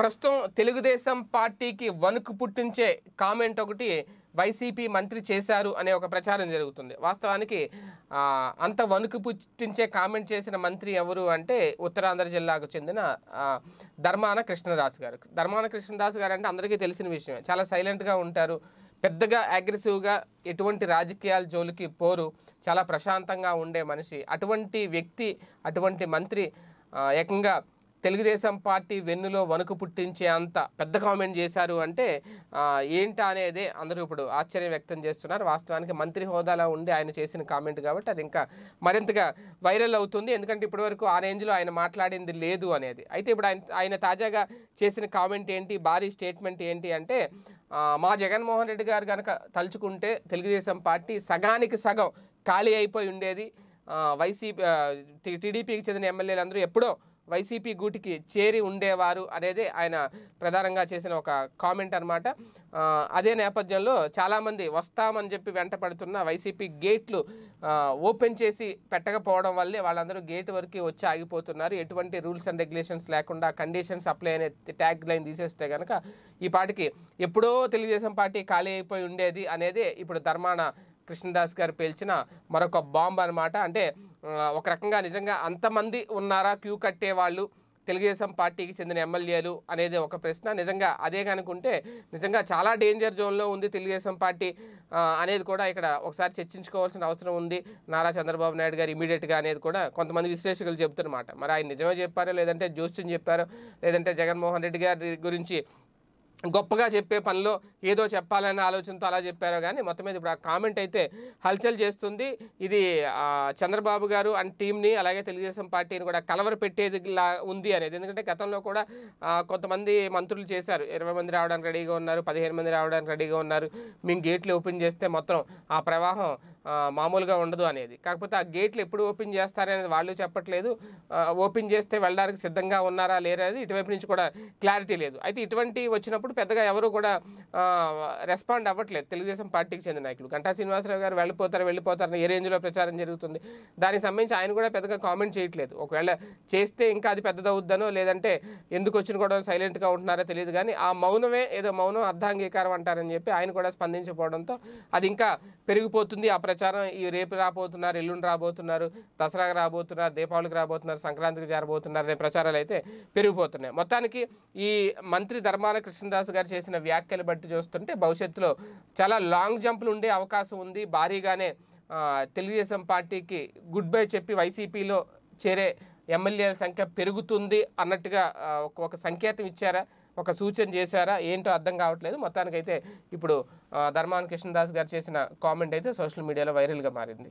ప్రస్తుతం తెలుగుదేశం పార్టీకి వణుకు పుట్టించే కామెంట్ ఒకటి వైసీపీ మంత్రి చేశారు అనే ఒక ప్రచారం జరుగుతుంది వాస్తవానికి అంత వణుకు పుట్టించే కామెంట్ చేసిన మంత్రి ఎవరు అంటే ఉత్తరాంధ్ర జిల్లాకు చెందిన ధర్మాన కృష్ణదాస్ గారు ధర్మాన కృష్ణదాస్ గారు అంటే అందరికీ తెలిసిన విషయమే చాలా సైలెంట్గా ఉంటారు పెద్దగా అగ్రెసివ్గా ఎటువంటి రాజకీయాల జోలికి పోరు చాలా ప్రశాంతంగా ఉండే మనిషి అటువంటి వ్యక్తి అటువంటి మంత్రి ఏకంగా తెలుగుదేశం పార్టీ వెన్నులో వణుకు పుట్టించే అంత పెద్ద కామెంట్ చేశారు అంటే ఏంటా అనేది అందరూ ఇప్పుడు ఆశ్చర్యం వ్యక్తం చేస్తున్నారు వాస్తవానికి మంత్రి హోదాలో ఉండి ఆయన చేసిన కామెంట్ కాబట్టి అది ఇంకా మరింతగా వైరల్ అవుతుంది ఎందుకంటే ఇప్పటివరకు ఆ రేంజ్లో ఆయన మాట్లాడింది లేదు అనేది అయితే ఇప్పుడు ఆయన ఆయన తాజాగా చేసిన కామెంట్ ఏంటి భారీ స్టేట్మెంట్ ఏంటి అంటే మా జగన్మోహన్ రెడ్డి గారు కనుక తలుచుకుంటే తెలుగుదేశం పార్టీ సగానికి సగం ఖాళీ అయిపోయి ఉండేది వైసీపీ టీడీపీకి చెందిన ఎమ్మెల్యేలందరూ ఎప్పుడో వైసీపీ గూటికి చేరి ఉండేవారు అనేది ఆయన ప్రధానంగా చేసిన ఒక కామెంట్ అనమాట అదే నేపథ్యంలో చాలామంది వస్తామని చెప్పి వెంటపడుతున్న వైసీపీ గేట్లు ఓపెన్ చేసి పెట్టకపోవడం వల్లే వాళ్ళందరూ గేట్ వరకు వచ్చి ఆగిపోతున్నారు ఎటువంటి రూల్స్ అండ్ రెగ్యులేషన్స్ లేకుండా కండిషన్స్ అప్లై అనే ట్యాగ్ లైన్ తీసేస్తే కనుక ఈ పాటికి ఎప్పుడో తెలుగుదేశం పార్టీ ఖాళీ అయిపోయి ఉండేది అనేది ఇప్పుడు ధర్మాన కృష్ణదాస్ గారు పేల్చిన మరొక బాంబు అనమాట అంటే ఒక రకంగా నిజంగా అంతమంది ఉన్నారా క్యూ కట్టే వాళ్ళు తెలుగుదేశం పార్టీకి చెందిన ఎమ్మెల్యేలు అనేది ఒక ప్రశ్న నిజంగా అదే కనుకుంటే నిజంగా చాలా డేంజర్ జోన్లో ఉంది తెలుగుదేశం పార్టీ అనేది కూడా ఇక్కడ ఒకసారి చర్చించుకోవాల్సిన అవసరం ఉంది నారా చంద్రబాబు నాయుడు గారు ఇమీడియట్గా అనేది కూడా కొంతమంది విశ్లేషకులు చెబుతున్నమాట మరి ఆయన నిజమే చెప్పారో లేదంటే జోస్యం చెప్పారో లేదంటే జగన్మోహన్ రెడ్డి గారి గురించి గొప్పగా చెప్పే పనిలో ఏదో చెప్పాలనే ఆలోచనతో అలా చెప్పారో కానీ మొత్తం మీద ఇప్పుడు ఆ కామెంట్ అయితే హల్చల్ చేస్తుంది ఇది చంద్రబాబు గారు అండ్ టీంని అలాగే తెలుగుదేశం పార్టీని కూడా కలవర పెట్టేది ఉంది అనేది ఎందుకంటే గతంలో కూడా కొంతమంది మంత్రులు చేశారు ఇరవై మంది రావడానికి రెడీగా ఉన్నారు పదిహేను మంది రావడానికి రెడీగా ఉన్నారు మేము గేట్లు ఓపెన్ చేస్తే మొత్తం ఆ ప్రవాహం మామూలుగా ఉండదు అనేది కాకపోతే ఆ గేట్లు ఎప్పుడు ఓపెన్ చేస్తారనేది వాళ్ళు చెప్పట్లేదు ఓపెన్ చేస్తే వెళ్ళడానికి సిద్ధంగా ఉన్నారా లేరా ఇటువైపు నుంచి కూడా క్లారిటీ లేదు అయితే ఇటువంటి వచ్చినప్పుడు కూడా పెద్దగా ఎవరు కూడా రెస్పాండ్ అవ్వట్లేదు తెలుగుదేశం పార్టీకి చెందిన నాయకులు గంటా శ్రీనివాసరావు గారు వెళ్ళిపోతారు వెళ్ళిపోతారని ఏ రేంజ్లో ప్రచారం జరుగుతుంది దానికి సంబంధించి ఆయన కూడా పెద్దగా కామెంట్ చేయట్లేదు ఒకవేళ చేస్తే ఇంకా అది పెద్దదవుద్దనో లేదంటే ఎందుకు వచ్చిన కూడా సైలెంట్గా ఉంటున్నారో తెలియదు కానీ ఆ మౌనమే ఏదో మౌనం అర్ధాంగీకారం అంటారని చెప్పి ఆయన కూడా స్పందించకపోవడంతో అది ఇంకా పెరిగిపోతుంది ఆ ప్రచారం ఈ రేపు రాబోతున్నారు ఎల్లుండి రాబోతున్నారు దసరాకు రాబోతున్నారు దీపావళికి రాబోతున్నారు సంక్రాంతికి జారబోతున్నారు అనే ప్రచారాలు అయితే పెరిగిపోతున్నాయి మొత్తానికి ఈ మంత్రి ధర్మాన కృష్ణదాస్ శ్రీనివాస్ గారు చేసిన వ్యాఖ్యలు బట్టి చూస్తుంటే భవిష్యత్తులో చాలా లాంగ్ జంప్లు ఉండే అవకాశం ఉంది భారీగానే తెలుగుదేశం పార్టీకి గుడ్ బై చెప్పి వైసీపీలో చేరే ఎమ్మెల్యేల సంఖ్య పెరుగుతుంది అన్నట్టుగా ఒక సంకేతం ఇచ్చారా ఒక సూచన చేశారా ఏంటో అర్థం కావట్లేదు మొత్తానికైతే ఇప్పుడు ధర్మాన కృష్ణదాస్ గారు చేసిన కామెంట్ అయితే సోషల్ మీడియాలో వైరల్గా మారింది